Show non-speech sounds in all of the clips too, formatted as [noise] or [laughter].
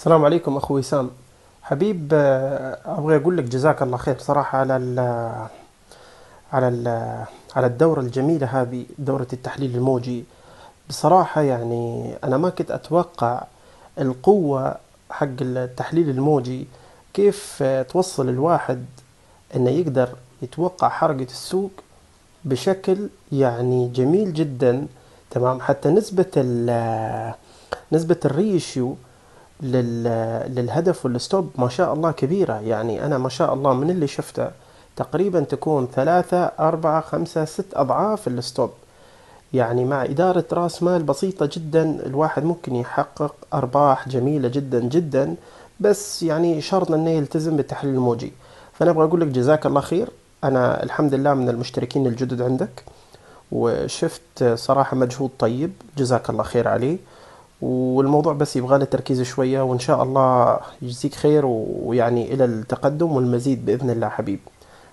السلام عليكم اخو وسام حبيب آه، ابغى اقول لك جزاك الله خير صراحه على ال على ال على الدوره الجميله هذه دوره التحليل الموجي بصراحه يعني انا ما كنت اتوقع القوه حق التحليل الموجي كيف آه، توصل الواحد انه يقدر يتوقع حركه السوق بشكل يعني جميل جدا تمام حتى نسبه آه، نسبه الريشيو للهدف والستوب ما شاء الله كبيرة يعني أنا ما شاء الله من اللي شفته تقريبا تكون ثلاثة أربعة خمسة ست أضعاف الستوب يعني مع إدارة رأس مال بسيطة جدا الواحد ممكن يحقق أرباح جميلة جدا جدا بس يعني شرط أنه يلتزم بالتحليل الموجي فأنا أبغى أقول لك جزاك الله خير أنا الحمد لله من المشتركين الجدد عندك وشفت صراحة مجهود طيب جزاك الله خير عليه والموضوع بس يبغى له تركيز شويه وان شاء الله يجزيك خير ويعني الى التقدم والمزيد باذن الله حبيب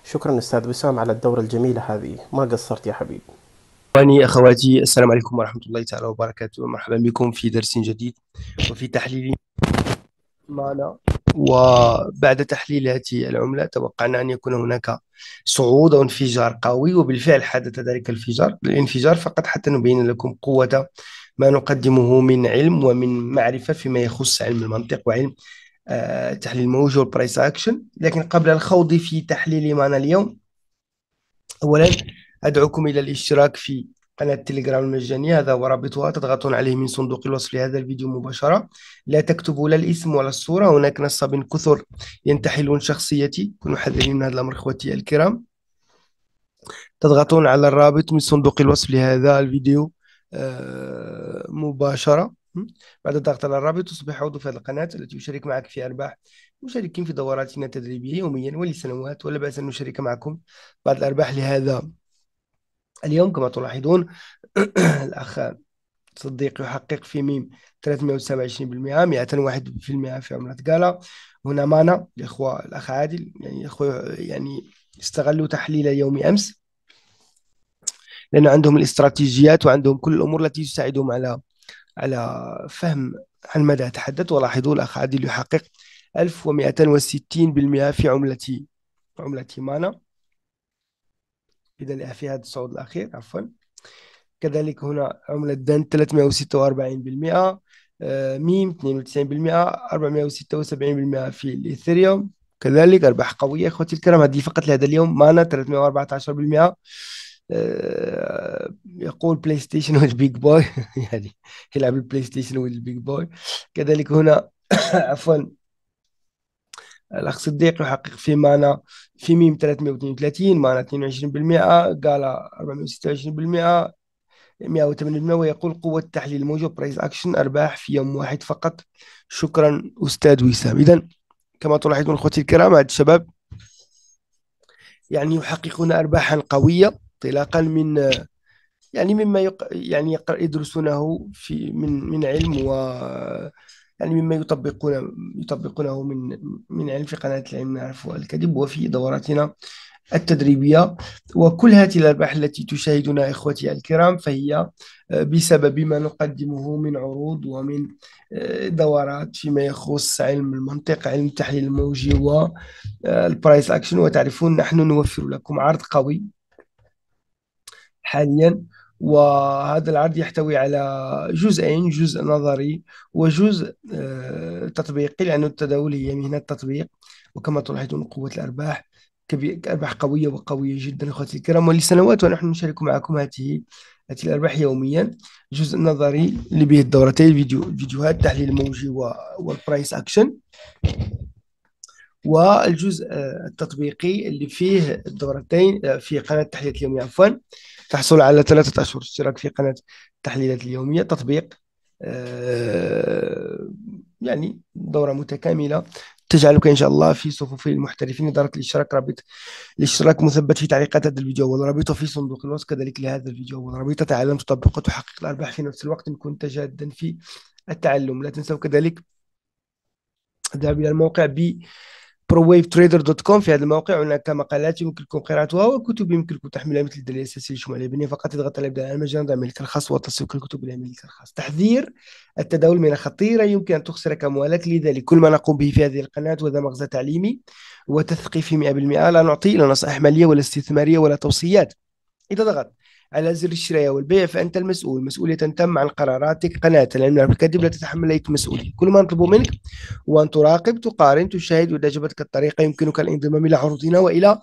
شكرا استاذ وسام على الدوره الجميله هذه ما قصرت يا حبيب اخواني اخواتي السلام عليكم ورحمه الله تعالى وبركاته مرحبا بكم في درس جديد وفي تحليل معنا وبعد تحليل هذه العمله توقعنا ان يكون هناك صعود او انفجار قوي وبالفعل حدث ذلك الانفجار الانفجار فقط حتى نبين لكم قوه ما نقدمه من علم ومن معرفة فيما يخص علم المنطق وعلم آه، تحليل الموجة والبرايس أكشن لكن قبل الخوض في تحليل معنا اليوم أولا أدعوكم إلى الاشتراك في قناة التليجرام المجانية هذا هو رابطها تضغطون عليه من صندوق الوصف لهذا الفيديو مباشرة لا تكتبوا لا الاسم ولا الصورة هناك نصاب كثر ينتحلون شخصيتي كنوا حذرين من هذا الأمر إخوتي الكرام تضغطون على الرابط من صندوق الوصف لهذا الفيديو آه، مباشرة بعد الضغط على الرابط تصبح عضو في هذه القناة التي يشارك معك في أرباح مشاركين في دوراتنا التدريبية يوميا ولسنوات ولا بأس أن نشارك معكم بعض الأرباح لهذا اليوم كما تلاحظون [clears throat] الأخ صديق يحقق في ميم 327% 201% في عملة جالا هنا مانا الإخوة الأخ عادل يعني إخوة يعني استغلوا تحليل يوم أمس لان عندهم الاستراتيجيات وعندهم كل الأمور التي تساعدهم على على فهم عن ماذا أتحدث ولاحظوا الأخ عادل يحقق 1260% في عملة عملة مانا إذا في هذا الصعود الأخير عفوا كذلك هنا عملة دان 346% آه، ميم 92% 476% في الإثيريوم كذلك أرباح قوية إخوتي الكرام هذه فقط لهذا اليوم مانا 314% آه، يقول بلاي ستيشن والبيج بوي يعني يلعب البلاي ستيشن والبيج بوي كذلك هنا [coughs] عفوا الاخ صديق يحقق في مانا في ميم 332 مانا 22% قال 426% 108% ويقول قوة تحليل موجب برايس أكشن أرباح في يوم واحد فقط شكرا أستاذ وسام إذا كما تلاحظون أخوتي الكرام هذا الشباب يعني يحققون أرباحا قوية انطلاقا من يعني مما يق... يعني يدرسونه في من من علم و يعني مما يطبقون يطبقونه من من علم في قناة العلم نعرف الكذب وفي دوراتنا التدريبية وكل هذه الأرباح التي تشاهدنا إخوتي الكرام فهي بسبب ما نقدمه من عروض ومن دورات فيما يخص علم المنطق علم التحليل الموجي والبرايس أكشن وتعرفون نحن نوفر لكم عرض قوي حاليا وهذا العرض يحتوي على جزئين جزء نظري وجزء آه، تطبيقي لأن التداول هي مهنة تطبيق وكما تلاحظون قوة الأرباح أرباح قوية وقوية جدا أخوتي الكرام ولسنوات ونحن نشارك معكم هذه هذه الأرباح يوميا جزء نظري اللي به الدورتين فيديو فيديوهات تحليل موجي والبرايس أكشن والجزء آه، التطبيقي اللي فيه الدورتين آه، في قناة تحليل اليومي عفوا تحصل على ثلاثة أشهر اشتراك في قناة التحليلات اليومية تطبيق آه، يعني دورة متكاملة تجعلك إن شاء الله في صفوف المحترفين إدارة الاشتراك رابط الاشتراك مثبت في تعليقات هذا الفيديو والرابط في صندوق الوصف كذلك لهذا الفيديو والرابط تعلم تطبق وتحقق الأرباح في نفس الوقت إن كنت جادا في التعلم لا تنسوا كذلك الذهاب إلى الموقع ب prowavetrader.com في هذا الموقع هناك مقالات يمكنكم قراءتها وكتب يمكنكم تحميلها مثل الدليل الاساسي لشمع الياباني فقط اضغط على ابداع المجال ضع الملك الخاص وتسويق الكتب الى الملك الخاص تحذير التداول من خطيره يمكن ان تخسرك اموالك لذلك كل ما نقوم به في هذه القناه وهذا مغزى تعليمي وتثقيفي 100% لا نعطي لا نصائح ماليه ولا استثماريه ولا توصيات اذا ضغط على زر الشراء والبيع فانت المسؤول مسؤوليه تم عن قراراتك قناه لان الكاتب لا تتحمل اي مسؤوليه كل ما نطلب منك هو ان تراقب تقارن تشاهد واذا عجبتك الطريقه يمكنك الانضمام الى عروضنا والى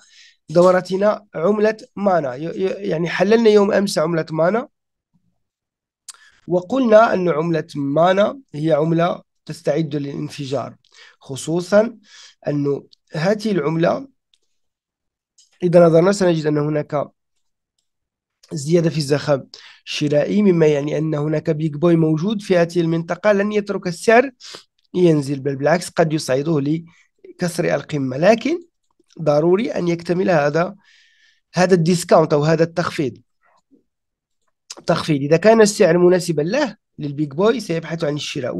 دورتنا عمله مانا يعني حللنا يوم امس عمله مانا وقلنا ان عمله مانا هي عمله تستعد للانفجار خصوصا انه هذه العمله اذا نظرنا سنجد ان هناك زيادة في الزخم الشرائي مما يعني أن هناك بيج بوي موجود في هذه المنطقة لن يترك السعر ينزل بل بالعكس قد يصعده لكسر القمة لكن ضروري أن يكتمل هذا هذا الديسكاونت أو هذا التخفيض التخفيض إذا كان السعر مناسبا له للبيج بوي سيبحث عن الشراء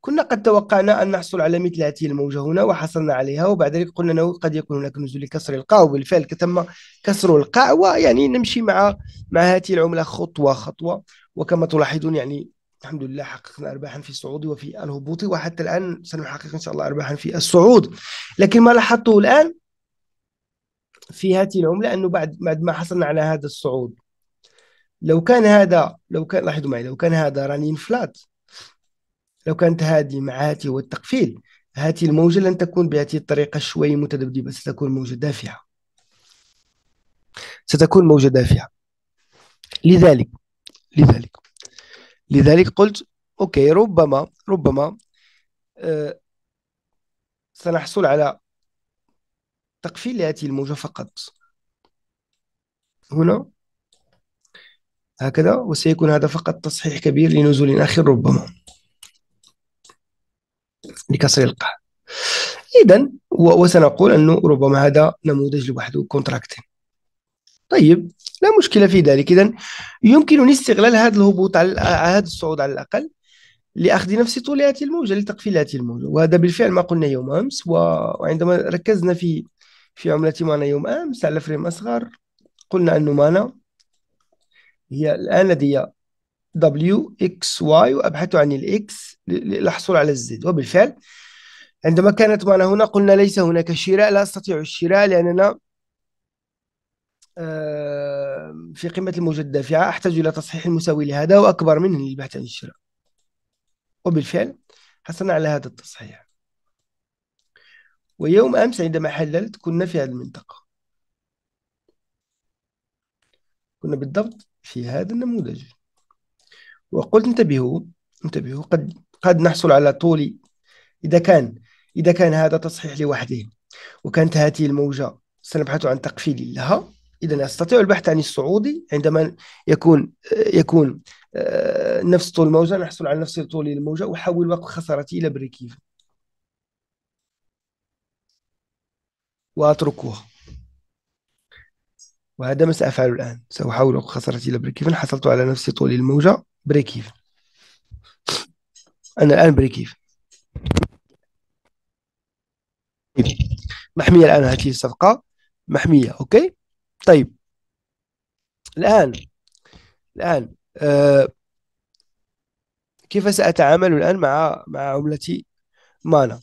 وكنا قد توقعنا أن نحصل على مثل هذه الموجة هنا وحصلنا عليها وبعد ذلك قلنا أنه قد يكون هناك نزول لكسر القاع وبالفعل تم كسر القاع ويعني نمشي مع مع هذه العملة خطوة خطوة وكما تلاحظون يعني الحمد لله حققنا ارباحا في الصعود وفي الهبوط وحتى الان سنحقق ان شاء الله ارباحا في الصعود لكن ما لاحظته الان في هذه العمله انه بعد بعد ما حصلنا على هذا الصعود لو كان هذا لو كان لاحظوا معي لو كان هذا راني انفلات لو كانت هذه مع هاتي التقفيل هاتي الموجة لن تكون بهذه الطريقة شوي متذبذبة ستكون موجة دافعة ستكون موجة دافعة لذلك لذلك لذلك قلت أوكي ربما ربما أه سنحصل على تقفيل هاتي الموجة فقط هنا هكذا وسيكون هذا فقط تصحيح كبير لنزول آخر ربما لكسر القاع إذا وسنقول أنه ربما هذا نموذج لوحده كونتراكتين طيب لا مشكلة في ذلك إذا يمكنني استغلال هذا الهبوط على هذا الصعود على الأقل لأخذ نفس طول هذه الموجة لتقفيل هذه الموجة وهذا بالفعل ما قلنا يوم أمس وعندما ركزنا في في عملة مانا يوم أمس على فريم أصغر قلنا أنه مانا هي الآن لدي W X Y وأبحث عن الإكس للحصول على الزد وبالفعل عندما كانت معنا هنا قلنا ليس هناك شراء لا أستطيع الشراء لأننا في قيمة الموجة الدافعة أحتاج إلى تصحيح المساوي لهذا وأكبر منه للبحث عن الشراء وبالفعل حصلنا على هذا التصحيح ويوم أمس عندما حللت كنا في هذه المنطقة كنا بالضبط في هذا النموذج وقلت انتبهوا انتبهوا قد قد نحصل على طول إذا كان إذا كان هذا تصحيح لوحده وكانت هذه الموجة سنبحث عن تقفيل لها إذا أستطيع البحث عن الصعود عندما يكون يكون آه، نفس طول الموجة نحصل على نفس طول الموجة أحول وقت خسارتي إلى بريكيف واتركوها وهذا ما سأفعله الآن سأحاول خسارتي إلى بريك إيفن حصلت على نفسي طول الموجة بريك إيفن أنا الآن بريك إيفن محمية الآن هات لي الصفقة محمية أوكي طيب الآن الآن آه كيف سأتعامل الآن مع مع عملتي مانا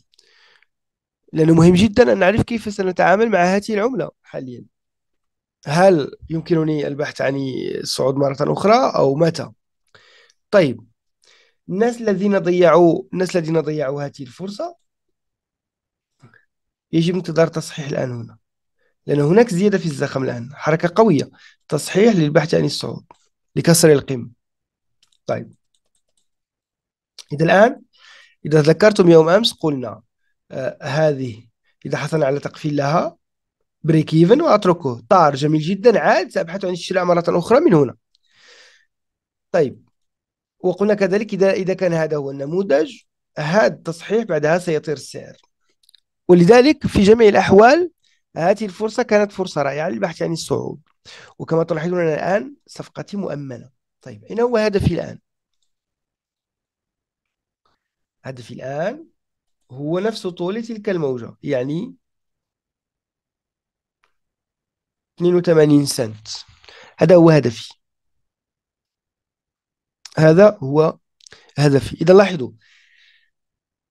لأنه مهم جدا أن نعرف كيف سنتعامل مع هذه العملة حاليا هل يمكنني البحث عن الصعود مرة أخرى أو متى؟ طيب الناس الذين ضيعوا الناس الذين ضيعوا هذه الفرصة يجب انتظار تصحيح الآن هنا لأن هناك زيادة في الزخم الآن حركة قوية تصحيح للبحث عن الصعود لكسر القمة طيب إذا الآن إذا ذكرتم يوم أمس قلنا آه هذه إذا حصلنا على تقفيل لها بريك ايفن واتركه طار جميل جدا عاد سابحث عن الشراء مره اخرى من هنا طيب وقلنا كذلك اذا اذا كان هذا هو النموذج هذا التصحيح بعدها سيطير السعر ولذلك في جميع الاحوال هذه الفرصه كانت فرصه رائعه للبحث عن الصعود وكما تلاحظون الان صفقتي مؤمنه طيب اين هو هدفي الان هدفي الان هو نفس طول تلك الموجه يعني 82 سنت هذا هو هدفي هذا هو هدفي إذا لاحظوا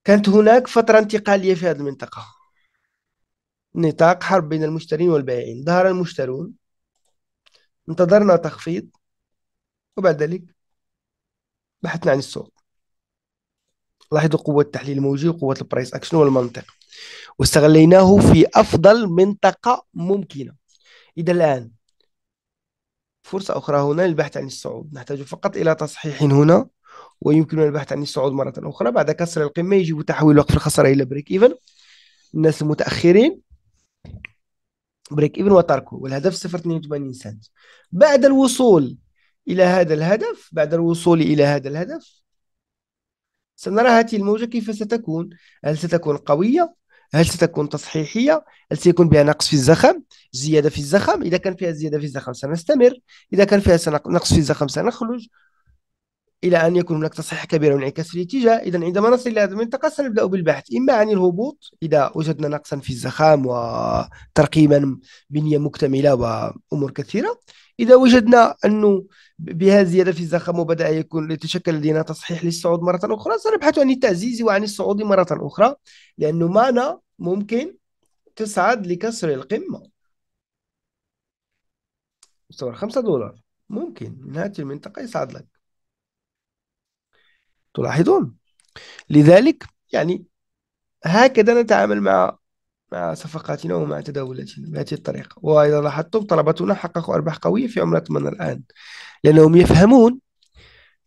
كانت هناك فترة انتقالية في هذه المنطقة نطاق حرب بين المشترين والبائعين ظهر المشترون انتظرنا تخفيض وبعد ذلك بحثنا عن السوق لاحظوا قوة التحليل الموجي وقوة البرايس اكشن والمنطق واستغليناه في أفضل منطقة ممكنة إذا الآن فرصة أخرى هنا للبحث عن الصعود نحتاج فقط إلى تصحيح هنا ويمكننا البحث عن الصعود مرة أخرى بعد كسر القمة يجب تحويل وقف الخسارة إلى بريك إيفن الناس المتأخرين بريك إيفن وتركه والهدف 0.82 سنت بعد الوصول إلى هذا الهدف بعد الوصول إلى هذا الهدف سنرى هذه الموجة كيف ستكون هل ستكون قوية هل ستكون تصحيحيه هل سيكون بها نقص في الزخم زياده في الزخم اذا كان فيها زياده في الزخم سنستمر اذا كان فيها نقص في الزخم سنخرج الى ان يكون هناك تصحيح كبير وانعكاس في الاتجاه اذا عندما نصل الى هذه المنطقه سنبدا بالبحث اما عن الهبوط اذا وجدنا نقصا في الزخام وترقيما بنيه مكتمله وامور كثيره اذا وجدنا انه بها زياده في الزخم وبدا يكون يتشكل لدينا تصحيح للصعود مره اخرى سنبحث عن التعزيز وعن الصعود مره اخرى لانه معنى ممكن تصعد لكسر القمة مستوى خمسة دولار ممكن نهاية المنطقة يصعد لك تلاحظون لذلك يعني هكذا نتعامل مع مع صفقاتنا ومع تداولاتنا بهذه الطريقة وإذا لاحظتم طلبتنا حققوا أرباح قوية في عملة من الآن لأنهم يفهمون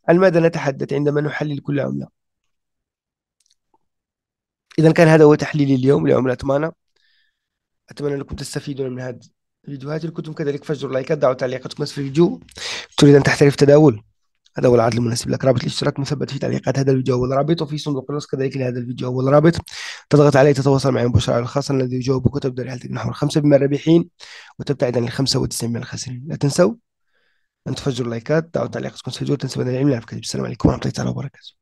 عن ماذا نتحدث عندما نحلل كل عملة اذا كان هذا هو تحليلي اليوم لعمله مانا اتمنى انكم تستفيدون من هذه الفيديوهات ان كنتم كذلك فجروا لايكات دعوا تعليقاتكم اسفل الفيديو تريد ان تحترف تداول هذا هو العدد المناسب لك رابط الاشتراك مثبت في تعليقات هذا الفيديو هو الرابط وفي صندوق الوصف كذلك لهذا الفيديو هو الرابط تضغط عليه تتواصل معي مباشرة على الخاص الذي يجاوبك وتبدأ رحلتك نحو الخمسة من الرابحين وتبتعد عن الخمسة وتسعين من الخاسرين لا تنسوا أن تفجروا لايكات دعوا تعليقاتكم الفيديو تنسوا العلم العام السلام عليكم ورحمة الله وبركاته